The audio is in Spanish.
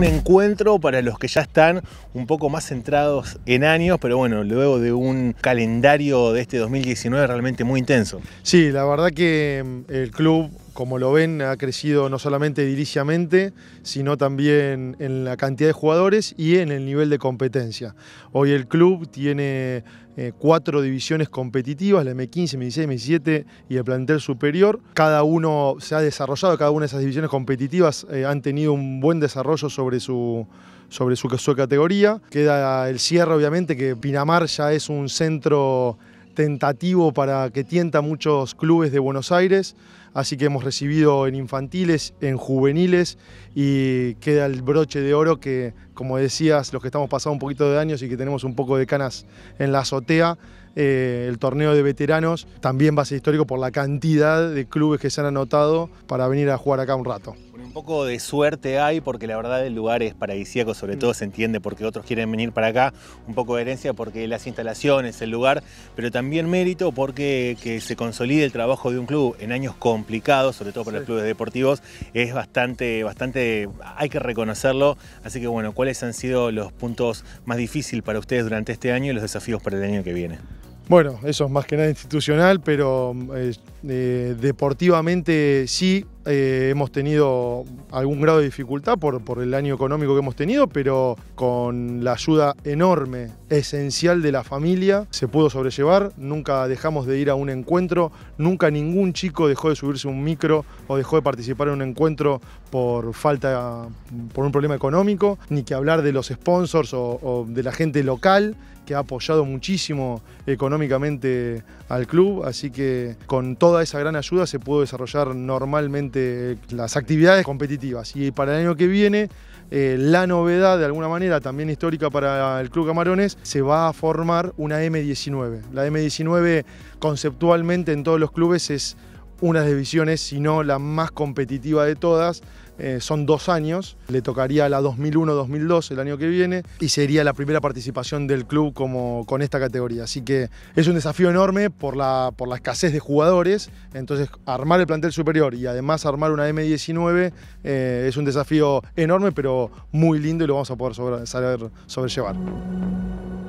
un encuentro para los que ya están un poco más centrados en años, pero bueno, luego de un calendario de este 2019 realmente muy intenso. Sí, la verdad que mm, el club como lo ven, ha crecido no solamente ediliciamente, sino también en la cantidad de jugadores y en el nivel de competencia. Hoy el club tiene eh, cuatro divisiones competitivas, la M15, M16, M17 y el plantel superior. Cada uno se ha desarrollado, cada una de esas divisiones competitivas eh, han tenido un buen desarrollo sobre su, sobre su categoría. Queda el cierre, obviamente, que Pinamar ya es un centro tentativo para que tienta muchos clubes de Buenos Aires, así que hemos recibido en infantiles, en juveniles y queda el broche de oro que, como decías, los que estamos pasando un poquito de años y que tenemos un poco de canas en la azotea, eh, el torneo de veteranos también va a ser histórico por la cantidad de clubes que se han anotado para venir a jugar acá un rato. Un poco de suerte hay porque la verdad el lugar es paradisíaco, sobre mm. todo se entiende porque otros quieren venir para acá, un poco de herencia porque las instalaciones, el lugar, pero también mérito porque que se consolide el trabajo de un club en años complicados, sobre todo para los clubes deportivos, es bastante, bastante, hay que reconocerlo. Así que bueno, ¿cuáles han sido los puntos más difíciles para ustedes durante este año y los desafíos para el año que viene? Bueno, eso es más que nada institucional, pero eh, eh, deportivamente sí, eh, hemos tenido algún grado de dificultad por, el año económico que hemos tenido, pero con la ayuda enorme, esencial de la familia, se pudo sobrellevar. Nunca dejamos de ir a un encuentro, nunca ningún chico dejó de subirse un micro o dejó de participar en un encuentro por falta, por un problema económico, ni que hablar de los sponsors o de la gente local que ha apoyado muchísimo económicamente al club, así que con toda esa gran ayuda se pudo desarrollar normalmente las actividades competitivas. Y para el año que viene, eh, la novedad, de alguna manera, también histórica para el Club Camarones, se va a formar una M19. La M19 conceptualmente en todos los clubes es unas divisiones, si no la más competitiva de todas. Eh, son dos años, le tocaría la 2001-2002 el año que viene y sería la primera participación del club como, con esta categoría. Así que es un desafío enorme por la, por la escasez de jugadores, entonces armar el plantel superior y además armar una M19 eh, es un desafío enorme pero muy lindo y lo vamos a poder saber sobrellevar.